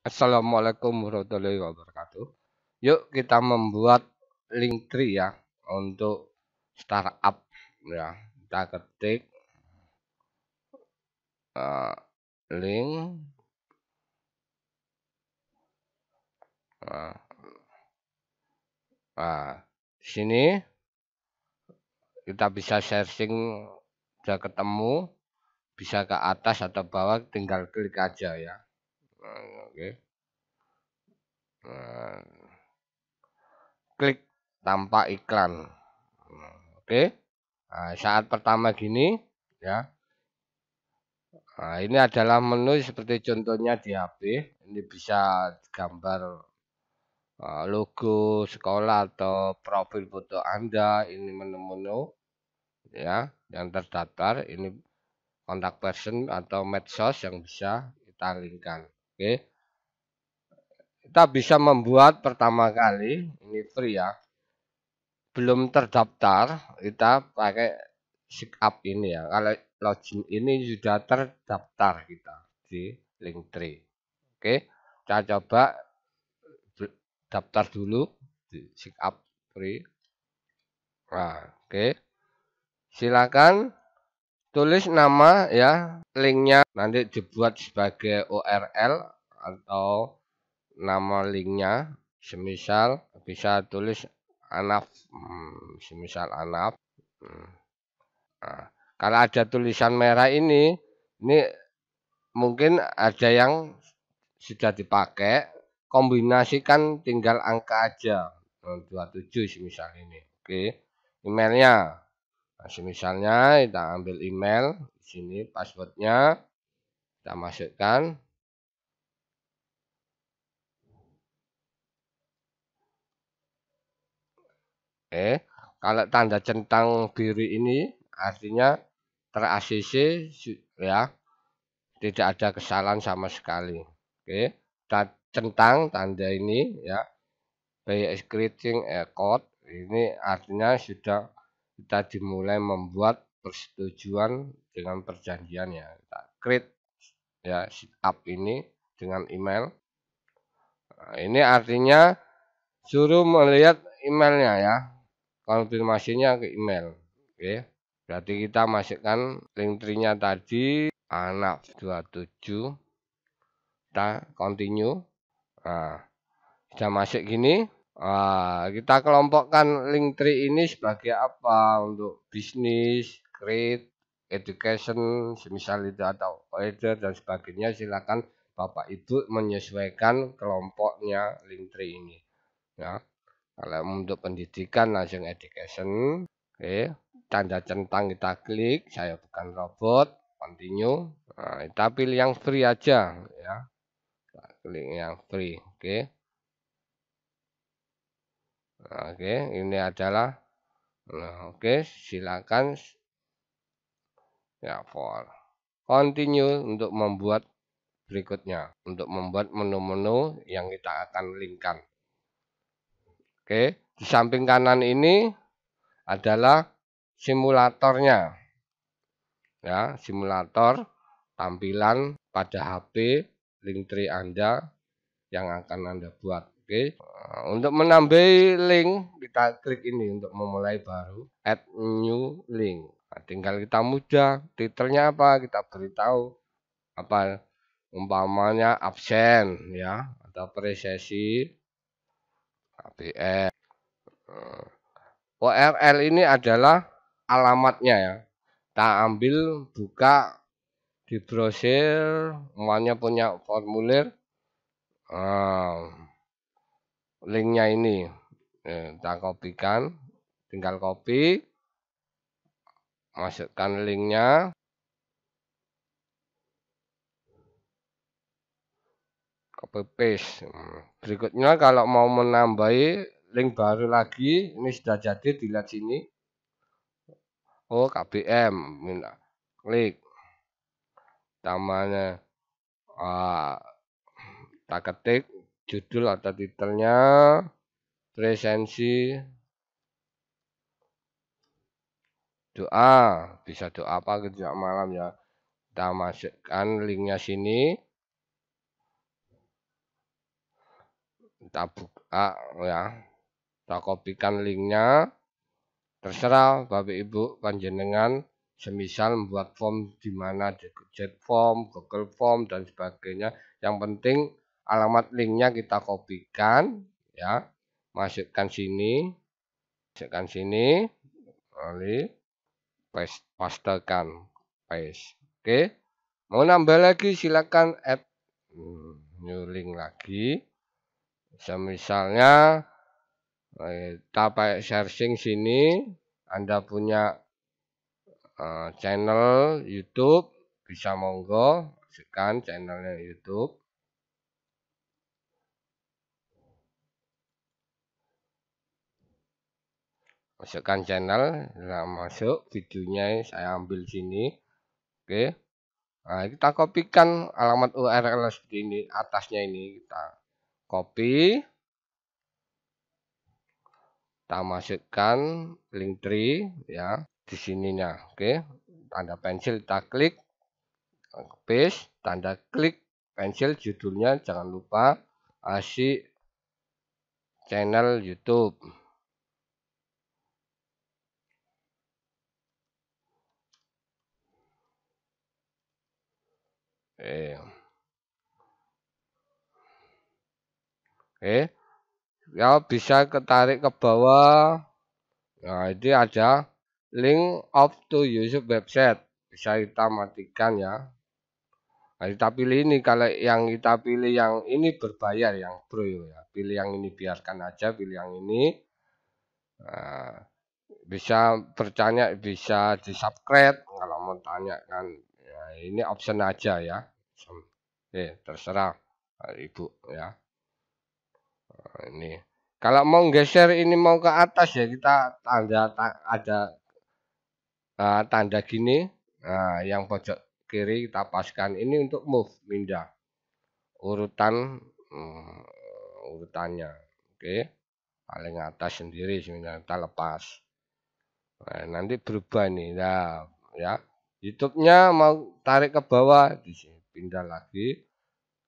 Assalamualaikum warahmatullahi wabarakatuh. Yuk kita membuat link tree ya untuk startup ya. Kita ketik uh, link nah, uh, sini kita bisa searching sudah ketemu bisa ke atas atau bawah tinggal klik aja ya oke nah. klik tanpa iklan oke nah, saat pertama gini ya nah, ini adalah menu seperti contohnya di HP ini bisa gambar eh, logo sekolah atau profil foto Anda ini menu-menu ya yang terdaftar ini kontak person atau medsos yang bisa kita linkkan Oke. Kita bisa membuat pertama kali ini free ya. Belum terdaftar, kita pakai sign up ini ya. Kalau login ini sudah terdaftar kita di Linktree. Oke, kita coba daftar dulu di sign up free. Nah, oke. Silakan tulis nama ya linknya nanti dibuat sebagai URL atau nama linknya semisal bisa tulis anaf hmm, semisal anaf hmm. nah, kalau ada tulisan merah ini ini mungkin ada yang sudah dipakai kombinasikan tinggal angka aja 27 nah, semisal ini oke emailnya nah, misalnya kita ambil email di sini passwordnya kita masukkan Oke, kalau tanda centang biru ini artinya ter -ACC, ya tidak ada kesalahan sama sekali oke centang tanda ini ya by creating a code ini artinya sudah kita dimulai membuat persetujuan dengan perjanjian ya kita create ya setup ini dengan email nah, ini artinya suruh melihat emailnya ya konfirmasinya ke email oke berarti kita masukkan link trinya tadi anak 27 kita continue nah kita masuk gini Nah, kita kelompokkan link tree ini sebagai apa untuk bisnis, create, education, semisal itu atau order dan sebagainya silakan Bapak Ibu menyesuaikan kelompoknya link tree ini. Ya. Kalau untuk pendidikan langsung education, oke, tanda centang kita klik, saya bukan robot, continue. Nah, kita pilih yang free aja ya. klik yang free, oke. Nah, oke, ini adalah nah, oke, silakan ya for continue untuk membuat berikutnya untuk membuat menu-menu yang kita akan linkkan. Oke, di samping kanan ini adalah simulatornya. Ya, simulator tampilan pada HP Linktree Anda yang akan Anda buat. Oke. untuk menambah link, kita klik ini untuk memulai baru, add new link. Nah, tinggal kita mudah, titelnya apa, kita beritahu apa umpamanya absen ya atau presesi ABS. URL ini adalah alamatnya ya. Kita ambil buka di browser, semuanya punya formulir. Hmm linknya ini kita ya, kopikan tinggal copy masukkan linknya copy paste hmm. berikutnya kalau mau menambahi link baru lagi ini sudah jadi dilihat sini oh KBM klik namanya ah, kita ketik judul atau titelnya presensi doa bisa doa apa kerja gitu ya, malam ya kita masukkan linknya sini kita buka ya kita kopikan linknya terserah Bapak Ibu panjenengan semisal membuat form di mana chat form, Google form dan sebagainya yang penting alamat linknya kita kopikan ya masukkan sini masukkan sini lalu paste pastekan paste oke mau nambah lagi silakan add hmm, new link lagi Misalnya eh, kita pakai searching sini anda punya eh, channel YouTube bisa monggo masukkan channelnya YouTube masukkan channel nah, masuk videonya saya ambil sini oke nah kita kopikan alamat URL seperti ini atasnya ini kita copy kita masukkan link tree ya di sininya oke tanda pensil kita klik paste tanda klik pensil judulnya jangan lupa asik channel YouTube eh, Oke. Eh, ya bisa ketarik ke bawah. Nah, ini ada link of to YouTube website. Bisa kita matikan ya. Nah, kita pilih ini kalau yang kita pilih yang ini berbayar yang pro ya. Pilih yang ini biarkan aja, pilih yang ini. Nah, bisa bertanya bisa di subscribe kalau mau tanya kan Nah, ini option aja ya. Oke, terserah Ibu ya. Nah, ini kalau mau geser ini mau ke atas ya kita tanda ta, ada uh, tanda gini nah, yang pojok kiri kita paskan ini untuk move pindah urutan uh, urutannya oke paling atas sendiri sebenarnya kita lepas nah, nanti berubah nih nah, ya YouTube-nya mau tarik ke bawah, di sini pindah lagi.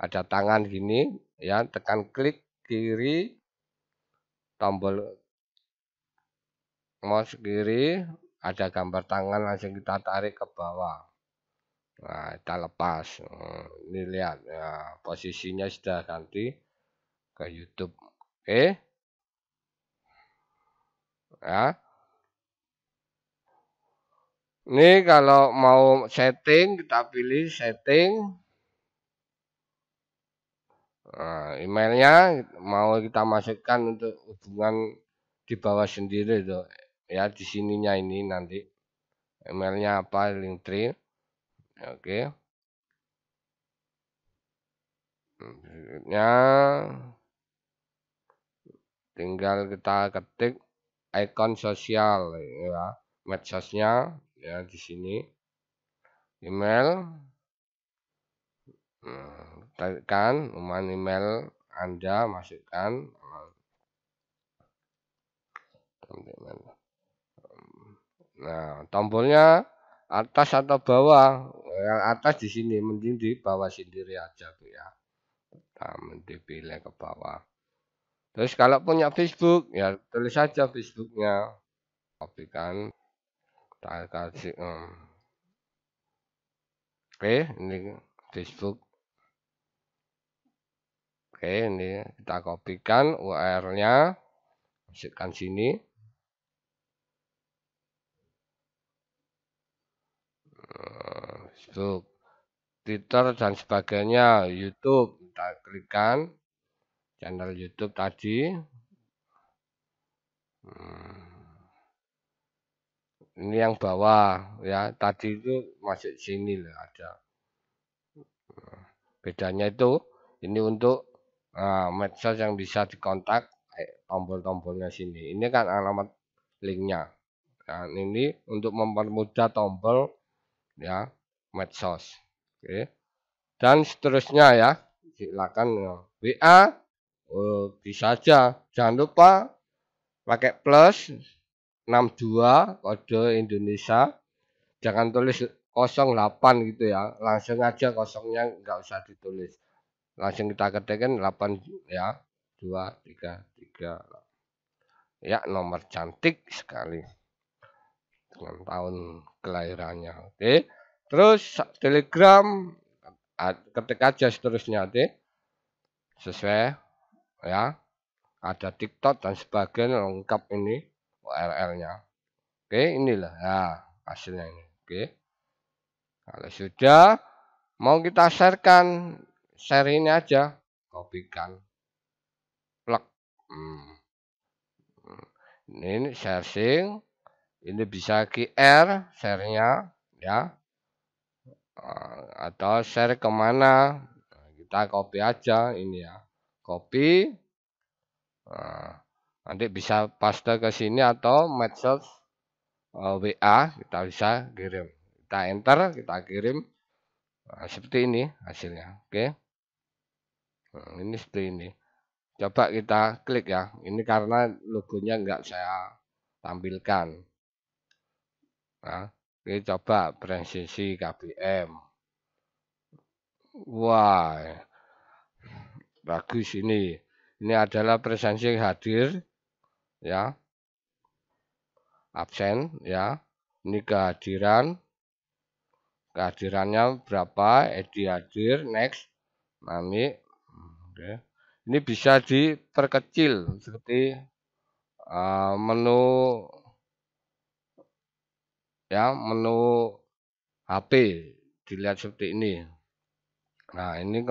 Ada tangan gini, ya tekan klik kiri, tombol mouse kiri, ada gambar tangan langsung kita tarik ke bawah. Nah, kita lepas. Hmm, ini lihat, ya, posisinya sudah ganti ke YouTube. Oke. Eh, ya. Ini kalau mau setting kita pilih setting. Nah, emailnya mau kita masukkan untuk hubungan di bawah sendiri itu ya di sininya ini nanti emailnya apa link tree oke okay. tinggal kita ketik icon sosial ya medsosnya ya di sini email tekan hmm, umpan email anda masukkan nah tombolnya atas atau bawah yang atas di sini mending di bawah sendiri aja tuh ya nah, mending dipilih ke bawah terus kalau punya Facebook ya tulis saja Facebooknya kopikan tak kasih um. oke ini Facebook oke ini kita kopikan URL nya masukkan sini Facebook Twitter dan sebagainya YouTube kita klikkan channel YouTube tadi ini yang bawah ya tadi itu masuk sini lah ada nah, bedanya itu ini untuk uh, medsos yang bisa dikontak eh, tombol-tombolnya sini ini kan alamat linknya dan ini untuk mempermudah tombol ya medsos oke dan seterusnya ya silakan WA ya. uh, oh, bisa aja jangan lupa pakai plus 62 kode Indonesia jangan tulis 08 gitu ya langsung aja kosongnya nggak usah ditulis langsung kita ketikkan 8 ya 233 ya nomor cantik sekali dengan tahun kelahirannya oke terus telegram ketik aja seterusnya oke sesuai ya ada tiktok dan sebagainya lengkap ini URL-nya. Oke, inilah. ya hasilnya ini. Oke. Kalau sudah mau kita sharekan, share ini aja, kopikan. Plek. Hmm. Ini sharing. Ini bisa QR share-nya ya. Eh, atau share kemana? Kita copy aja ini ya. Copy. Nah nanti bisa paste ke sini atau medsos uh, eh, WA kita bisa kirim kita enter kita kirim nah, seperti ini hasilnya oke okay. Hmm, nah, ini seperti ini coba kita klik ya ini karena logonya enggak saya tampilkan nah, oke coba presisi KBM wah bagus ini ini adalah presensi hadir ya absen ya ini kehadiran kehadirannya berapa Edi hadir next Mami Oke. ini bisa diperkecil seperti uh, menu ya menu HP dilihat seperti ini nah ini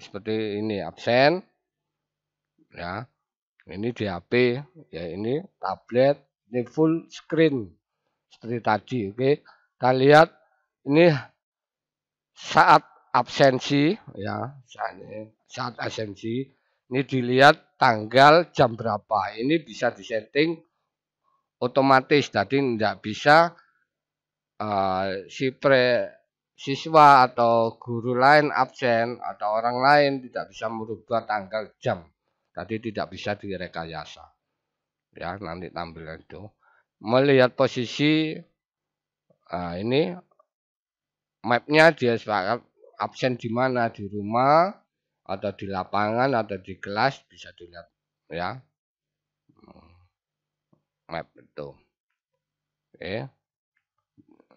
seperti ini absen ya ini di HP ya ini tablet ini full screen seperti tadi oke okay. kita lihat ini saat absensi ya saat, absensi ini dilihat tanggal jam berapa ini bisa disetting otomatis tadi tidak bisa uh, si pre siswa atau guru lain absen atau orang lain tidak bisa merubah tanggal jam Tadi tidak bisa direkayasa. Ya, nanti tampilan itu. Melihat posisi nah ini mapnya dia sepakat absen di mana di rumah atau di lapangan atau di kelas bisa dilihat ya hmm, map itu oke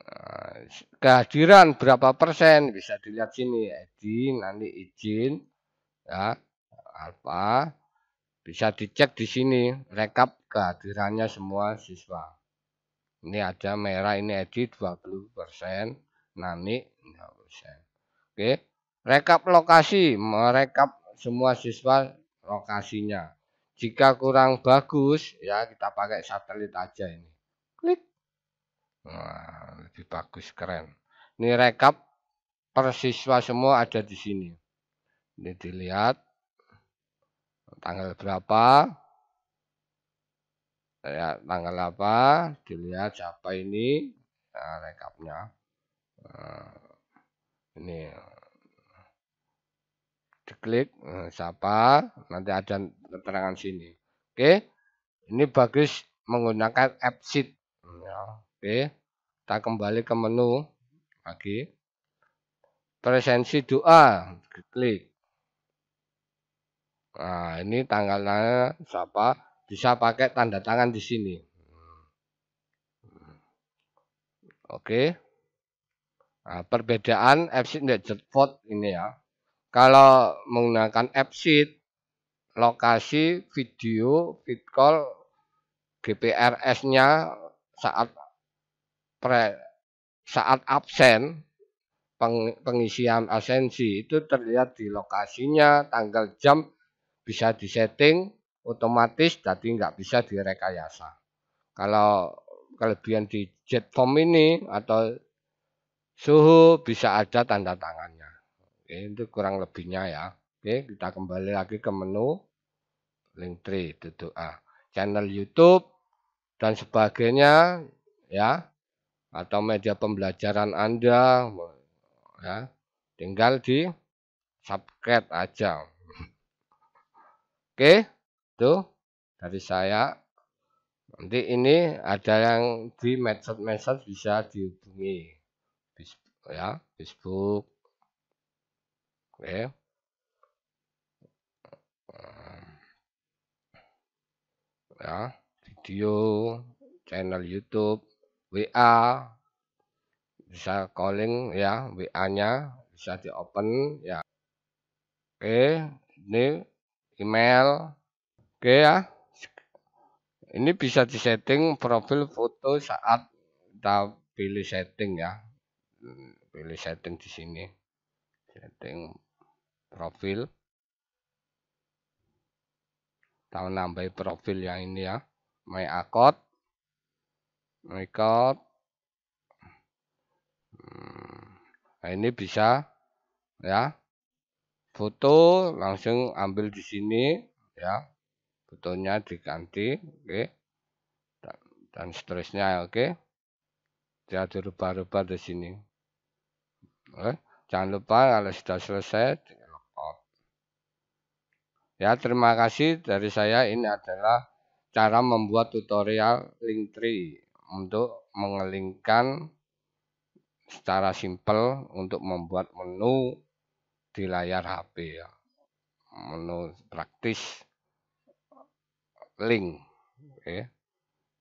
ah, kehadiran berapa persen bisa dilihat sini edi nanti izin ya apa? Bisa dicek di sini rekap kehadirannya semua siswa. Ini ada merah ini edit 20%, Nani 0%. Oke. Rekap lokasi, merekap semua siswa lokasinya. Jika kurang bagus, ya kita pakai satelit aja ini. Klik. Nah, lebih bagus keren. Ini rekap persiswa semua ada di sini. Ini dilihat tanggal berapa ya, tanggal apa dilihat siapa ini nah, rekapnya nah, ini eh, diklik nah, siapa nanti ada keterangan sini oke ini bagus menggunakan app sheet ya, oke kita kembali ke menu lagi presensi doa klik Nah, ini tanggalnya siapa bisa pakai tanda tangan di sini. Oke. Nah, perbedaan exit dan vote ini ya. Kalau menggunakan exit lokasi video call GPRS-nya saat pre, saat absen peng, pengisian asensi itu terlihat di lokasinya, tanggal jam bisa disetting otomatis jadi nggak bisa direkayasa. Kalau kelebihan di jet form ini atau suhu bisa ada tanda tangannya. Oke, itu kurang lebihnya ya. Oke, kita kembali lagi ke menu link tree tutup A. Channel YouTube dan sebagainya ya atau media pembelajaran Anda ya tinggal di subscribe aja Oke, tuh dari saya. Nanti ini ada yang di medsos-medsos bisa dihubungi. ya, Facebook. Oke. Ya, video, channel YouTube, WA, bisa calling ya WA-nya bisa di open ya oke ini email. Oke ya. Ini bisa disetting profil foto saat kita pilih setting ya. Pilih setting di sini. Setting profil. Kita nambah profil yang ini ya. My account. My account. Hmm. Nah, ini bisa ya foto langsung ambil di sini ya fotonya diganti oke okay. dan, dan seterusnya oke okay. dia dirubah-rubah di sini oke. Okay. jangan lupa kalau sudah selesai ya terima kasih dari saya ini adalah cara membuat tutorial link tree untuk mengelingkan secara simpel untuk membuat menu di layar HP ya. Menu praktis link. Oke. Ya. Okay.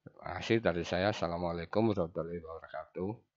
Terima kasih dari saya. Assalamualaikum warahmatullahi wabarakatuh.